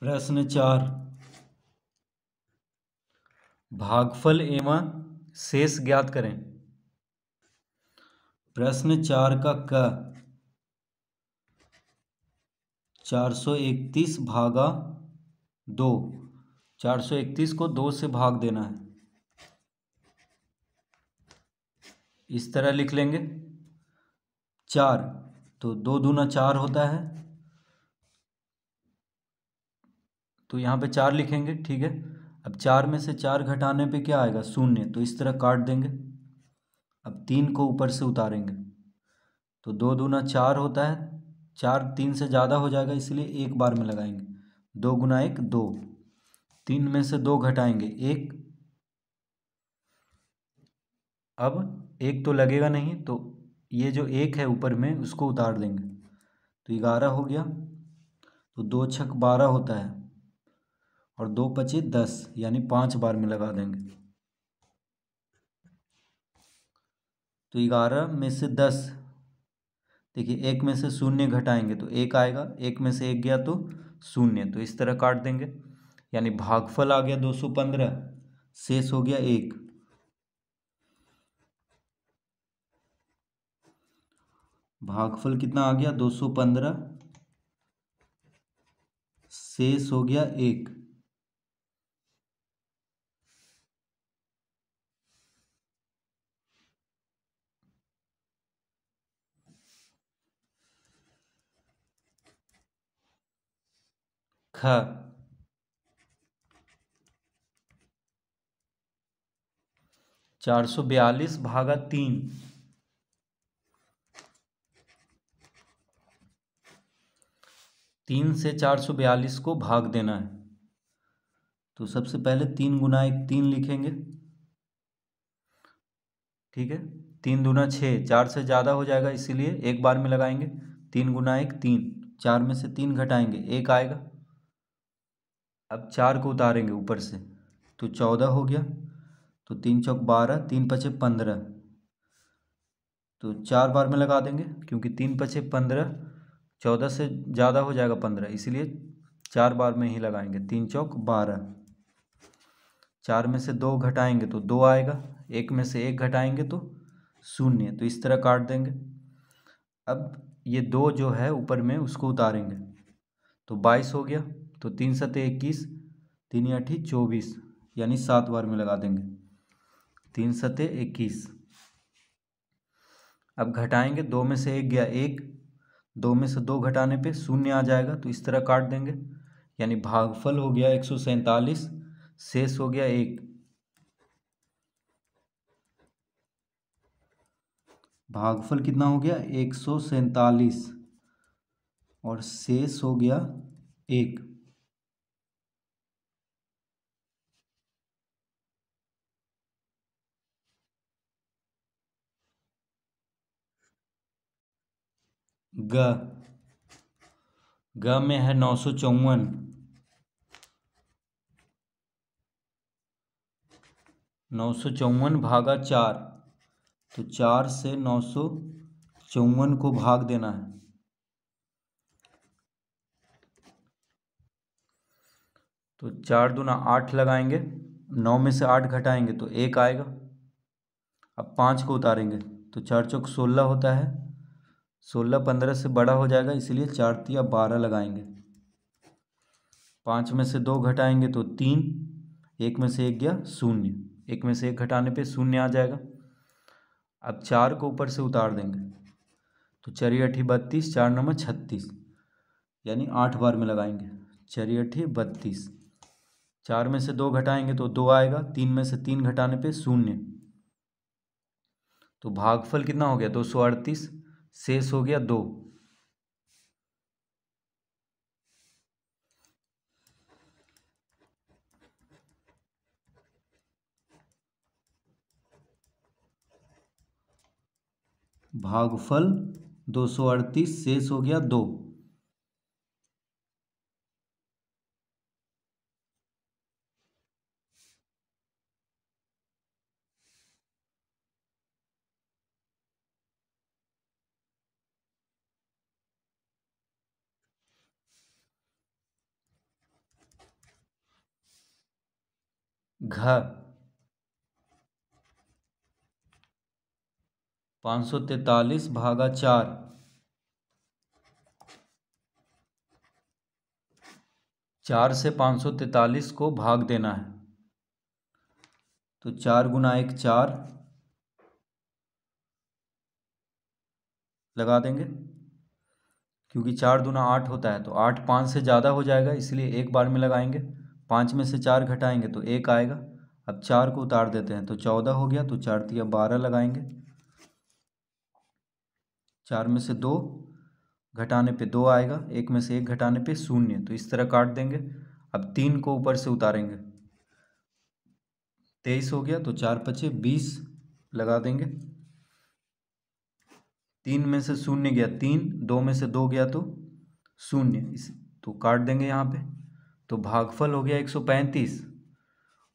प्रश्न चार भागफल एवं शेष ज्ञात करें प्रश्न चार का क चार सौ इकतीस भागा दो चार सौ इकतीस को दो से भाग देना है इस तरह लिख लेंगे चार तो दो दूना चार होता है तो यहाँ पे चार लिखेंगे ठीक है अब चार में से चार घटाने पे क्या आएगा शून्य तो इस तरह काट देंगे अब तीन को ऊपर से उतारेंगे तो दो दूना चार होता है चार तीन से ज़्यादा हो जाएगा इसलिए एक बार में लगाएंगे दो गुना एक दो तीन में से दो घटाएंगे एक अब एक तो लगेगा नहीं तो ये जो एक है ऊपर में उसको उतार देंगे तो ग्यारह हो गया तो दो छक बारह होता है और दो पचे दस यानी पांच बार में लगा देंगे तो ग्यारह में से दस देखिए एक में से शून्य घटाएंगे तो एक आएगा एक में से एक गया तो शून्य तो इस तरह काट देंगे यानी भागफल आ गया दो सौ पंद्रह शेष हो गया एक भागफल कितना आ गया दो सौ पंद्रह शेष हो गया एक ख चार सौ बयालीस भागा तीन तीन से चार सौ बयालीस को भाग देना है तो सबसे पहले तीन गुना एक तीन लिखेंगे ठीक है तीन दुना छः चार से ज़्यादा हो जाएगा इसीलिए एक बार में लगाएंगे तीन गुना एक तीन चार में से तीन घटाएंगे एक आएगा अब चार को उतारेंगे ऊपर से तो चौदह हो गया तो तीन चौक बारह तीन पचे पंद्रह तो चार बार में लगा देंगे क्योंकि तीन पचे पंद्रह चौदह से ज़्यादा हो जाएगा पंद्रह इसीलिए चार बार में ही लगाएंगे तीन चौक बारह चार में से दो घटाएंगे तो दो आएगा एक में से एक घटाएंगे तो शून्य तो इस तरह काट देंगे अब ये दो जो है ऊपर में उसको उतारेंगे तो बाईस हो गया तो तीन सत इक्कीस तीन आठी चौबीस यानी सात बार में लगा देंगे तीन सतह इक्कीस अब घटाएंगे दो में से एक गया एक दो में से दो घटाने पे शून्य आ जाएगा तो इस तरह काट देंगे यानी भागफल हो गया एक सौ सैतालीस शेष हो गया एक भागफल कितना हो गया एक सौ सैतालीस और शेष हो गया एक ग ग में है नौ सौ चौवन नौ सौ चौवन भागा चार तो चार से नौ सौ चौवन को भाग देना है तो चार दूना आठ लगाएंगे नौ में से आठ घटाएंगे तो एक आएगा अब पाँच को उतारेंगे तो चार चौक सोलह होता है सोलह पंद्रह से बड़ा हो जाएगा इसलिए चार तिया बारह लगाएंगे पाँच में से दो घटाएंगे तो तीन एक में से एक गया शून्य एक में से एक घटाने पे शून्य आ जाएगा अब चार को ऊपर से उतार देंगे तो चरी अठी बत्तीस चार नंबर छत्तीस यानी आठ बार में लगाएंगे चरी अठी बत्तीस चार में से दो घटाएंगे तो दो आएगा तीन में से तीन घटाने पे शून्य तो भागफल कितना हो गया दो सौ अड़तीस शेष हो गया दो भागफल दो सौ अड़तीस शेष हो गया दो घ पाँच सौ तैतालीस भागा चार चार से पाँच सौ तैतालीस को भाग देना है तो चार गुना एक चार लगा देंगे क्योंकि चार दुना आठ होता है तो आठ पाँच से ज़्यादा हो जाएगा इसलिए एक बार में लगाएंगे पाँच में से चार घटाएंगे तो एक आएगा अब चार को उतार देते हैं तो चौदह हो गया तो चार तिया बारह लगाएंगे चार में से दो घटाने पे दो आएगा एक में से एक घटाने पे शून्य तो इस तरह काट देंगे अब तीन को ऊपर से उतारेंगे तेईस हो गया तो चार पचे बीस लगा देंगे तीन में से शून्य गया तीन दो में से दो गया तो शून्य इस तो काट देंगे यहाँ पे तो भागफल हो गया एक सौ पैंतीस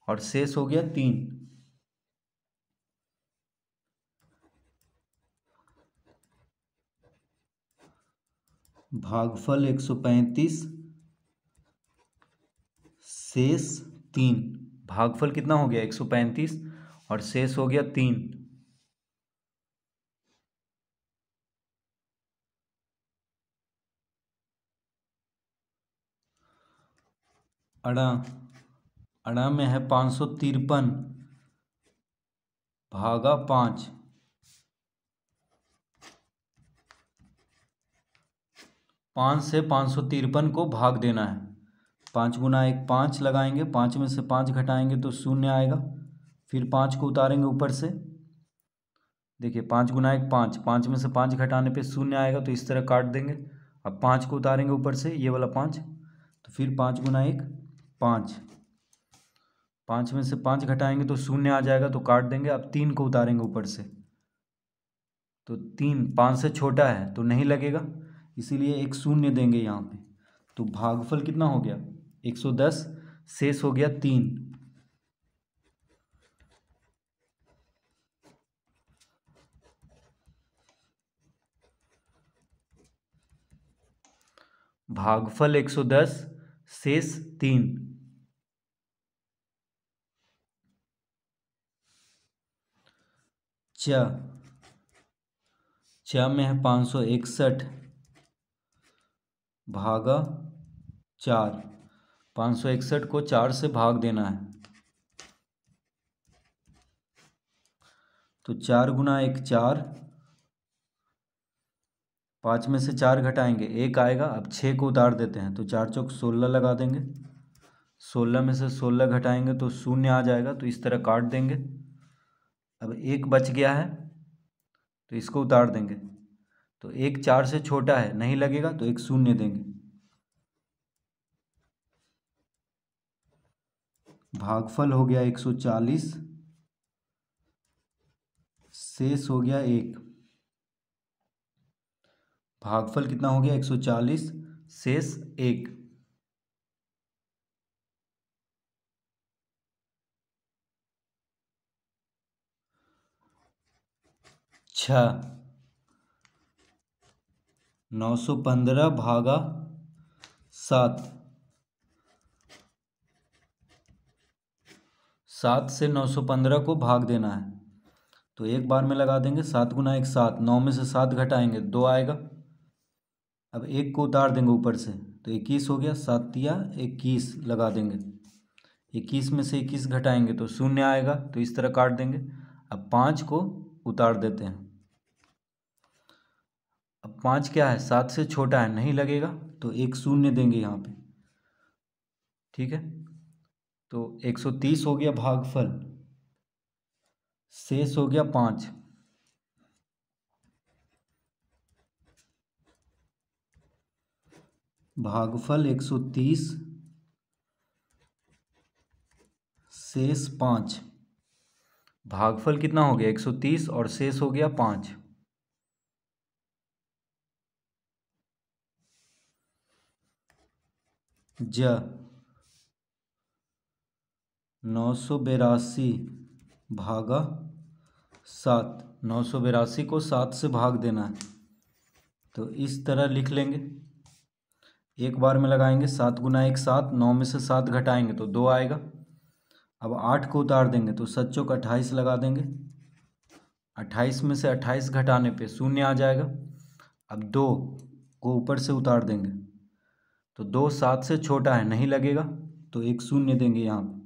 और शेष हो गया तीन भागफल एक सौ पैंतीस शेष तीन भागफल कितना हो गया एक सौ पैंतीस और शेष हो गया तीन अड़ा अड़ा में है पाँच सौ तिरपन भागा पाँच पाँच से पाँच सौ तिरपन को भाग देना है पाँच गुना एक पाँच लगाएंगे पाँच में से पाँच घटाएंगे तो शून्य आएगा फिर पाँच को उतारेंगे ऊपर से देखिए पाँच गुना एक पाँच पाँच में से पाँच घटाने पे शून्य आएगा तो इस तरह काट देंगे अब पाँच को उतारेंगे ऊपर से ये वाला पाँच तो फिर पाँच गुना एक पाँच पाँच में से पाँच घटाएंगे तो शून्य आ जाएगा तो काट देंगे अब तीन को उतारेंगे ऊपर से तो तीन पाँच से छोटा है तो नहीं लगेगा इसीलिए एक शून्य देंगे यहाँ पे तो भागफल कितना हो गया एक सौ दस शेष हो गया तीन भागफल एक सौ दस शेष तीन छ छ में है पाँच सौ इकसठ भागा चार पाँच सौ इकसठ को चार से भाग देना है तो चार गुना एक चार पाँच में से चार घटाएंगे एक आएगा अब छः को उतार देते हैं तो चार चौक सोलह लगा देंगे सोलह में से सोलह घटाएंगे तो शून्य आ जाएगा तो इस तरह काट देंगे अब एक बच गया है तो इसको उतार देंगे तो एक चार से छोटा है नहीं लगेगा तो एक शून्य देंगे भागफल हो गया एक सौ चालीस शेष हो गया एक भागफल कितना हो गया एक सौ चालीस शेष एक छः नौ सौ पंद्रह भागा सात सात से नौ सौ पंद्रह को भाग देना है तो एक बार में लगा देंगे सात गुना एक सात नौ में से सात घटाएंगे दो आएगा अब एक को उतार देंगे ऊपर से तो इक्कीस हो गया सात या इक्कीस लगा देंगे इक्कीस में से इक्कीस घटाएंगे तो शून्य आएगा तो इस तरह काट देंगे अब पाँच को उतार देते हैं अब पाँच क्या है सात से छोटा है नहीं लगेगा तो एक शून्य देंगे यहाँ पे ठीक है तो एक सौ तीस हो गया भागफल शेष हो गया पाँच भागफल एक सौ तीस शेष पाँच भागफल कितना हो गया 130 और शेष हो गया पाँच ज नौ सौ बेरासी भागा सात नौ सौ बेरासी को सात से भाग देना है तो इस तरह लिख लेंगे एक बार में लगाएंगे सात गुना एक सात नौ में से सात घटाएंगे तो दो आएगा अब आठ को उतार देंगे तो सत चौक अट्ठाईस लगा देंगे अट्ठाईस में से अट्ठाईस घटाने पे शून्य आ जाएगा अब दो को ऊपर से उतार देंगे तो दो सात से छोटा है नहीं लगेगा तो एक शून्य देंगे यहाँ पर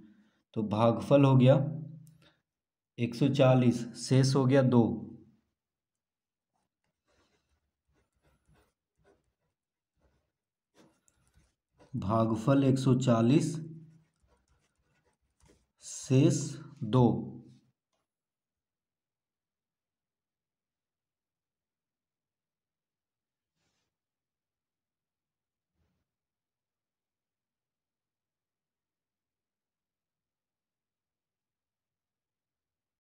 तो भागफल हो गया एक सौ चालीस शेष हो गया दो भागफल एक सौ चालीस शेष दो